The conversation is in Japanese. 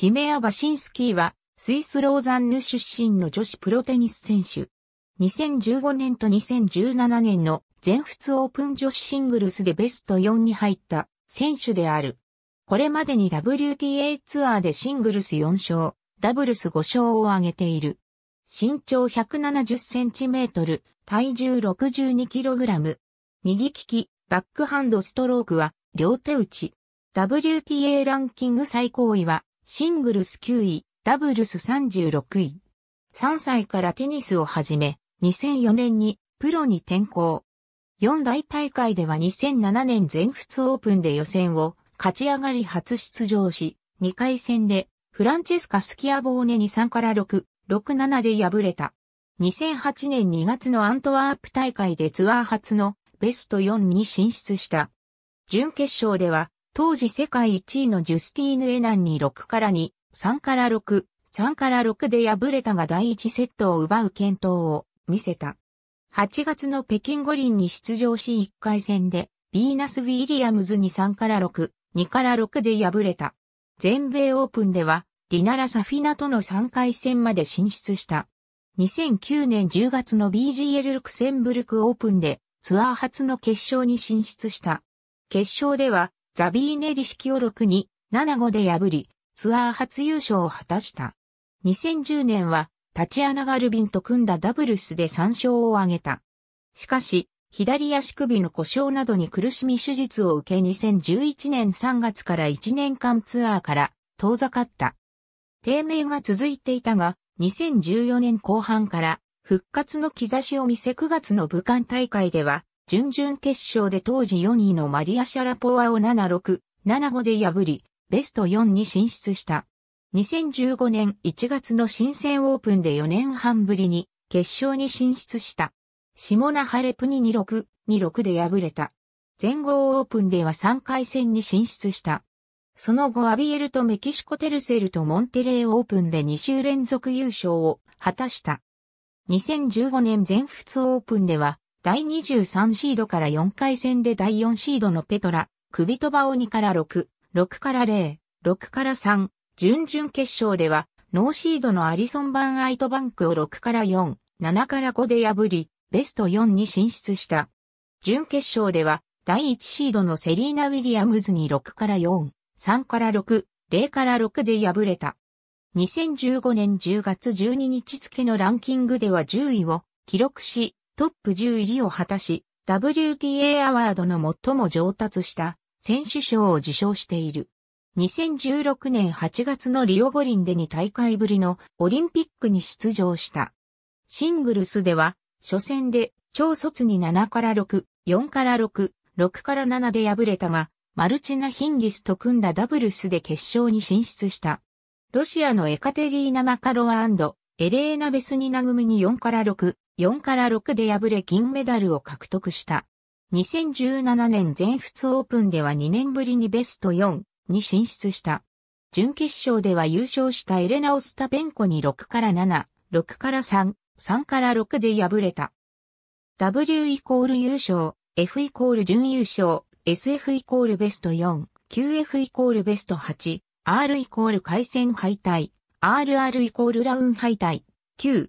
ティメア・バシンスキーは、スイス・ローザンヌ出身の女子プロテニス選手。2015年と2017年の全仏オープン女子シングルスでベスト4に入った選手である。これまでに WTA ツアーでシングルス4勝、ダブルス5勝を挙げている。身長170センチメートル、体重62キログラム。右利き、バックハンドストロークは両手打ち。WTA ランキング最高位はシングルス9位、ダブルス36位。3歳からテニスを始め、2004年にプロに転向。四大大会では2007年全仏オープンで予選を勝ち上がり初出場し、2回戦でフランチェスカ・スキアボーネに3から6、6-7で敗れた。2008年2月のアントワープ大会でツアー初のベスト4に進出した。準決勝では当時世界1位のジュスティーヌ・エナンに6から2、3から6、3から6で敗れたが第1セットを奪う健闘を見せた。8月の北京五輪に出場し1回戦で、ビーナス・ウィリアムズに3から6、2から6で敗れた。全米オープンでは、ディナラ・サフィナとの3回戦まで進出した。2009年10月の BGL ルクセンブルクオープンで、ツアー初の決勝に進出した。決勝では、ザビーネリ式を6に7-5で破り、ツアー初優勝を果たした。2010年は、タチアナ・ガルビンと組んだダブルスで3勝を挙げた。しかし、左足首の故障などに苦しみ手術を受け2011年3月から1年間ツアーから遠ざかった。低迷が続いていたが、2014年後半から復活の兆しを見せ9月の武漢大会では準々決勝で当時4位のマリア・シャラポワを76、75で破り、ベスト4に進出した。2015年1月の新鮮オープンで4年半ぶりに決勝に進出した。シモナ・ハレプに26、26で敗れた。全豪オープンでは3回戦に進出した。その後アビエルとメキシコテルセルとモンテレーオープンで2週連続優勝を果たした。2015年全仏オープンでは第23シードから4回戦で第4シードのペトラ、首飛ばを2から6、6から0、6から3、準々決勝では、ノーシードのアリソン・バン・アイトバンクを6から4、7から5で破り、ベスト4に進出した。準決勝では、第1シードのセリーナ・ウィリアムズに6から4、3から6、0から6で敗れた。2015年10月12日付のランキングでは10位を記録し、トップ10入りを果たし、WTA アワードの最も上達した選手賞を受賞している。2016年8月のリオ五輪で2大会ぶりのオリンピックに出場した。シングルスでは、初戦で、超卒に7から6、4から6、6から7で敗れたが、マルチナ・ヒンギスと組んだダブルスで決勝に進出した。ロシアのエカテリーナ・マカロワエレーナ・ベスニナ組に4から6、4から6で敗れ金メダルを獲得した。2017年全仏オープンでは2年ぶりにベスト4に進出した。準決勝では優勝したエレナ・オスタペンコに6から7、6から3、3から6で敗れた。W イコール優勝、F イコール準優勝、SF イコールベスト4、QF イコールベスト8、R イコール回戦敗退、RR イコールラウン敗退、9、